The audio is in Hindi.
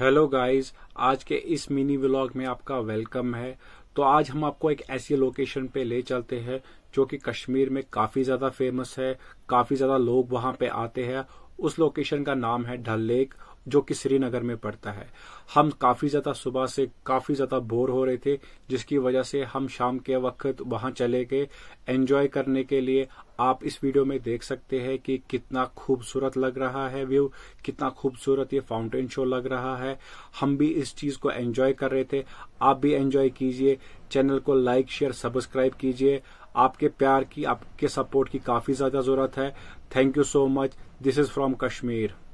हेलो गाइस आज के इस मिनी व्लॉग में आपका वेलकम है तो आज हम आपको एक ऐसी लोकेशन पे ले चलते हैं जो कि कश्मीर में काफी ज्यादा फेमस है काफी ज्यादा लोग वहां पे आते हैं उस लोकेशन का नाम है ढल लेक जो कि श्रीनगर में पड़ता है हम काफ़ी ज़्यादा सुबह से काफ़ी ज़्यादा बोर हो रहे थे जिसकी वजह से हम शाम के वक्त वहां चले गए एंजॉय करने के लिए आप इस वीडियो में देख सकते हैं कि कितना खूबसूरत लग रहा है व्यू कितना खूबसूरत ये फाउंटेन शो लग रहा है हम भी इस चीज़ को एंजॉय कर रहे थे आप भी एंजॉय कीजिए चैनल को लाइक शेयर सब्सक्राइब कीजिए आपके प्यार की आपके सपोर्ट की काफ़ी ज़्यादा ज़रूरत है thank you so much this is from Kashmir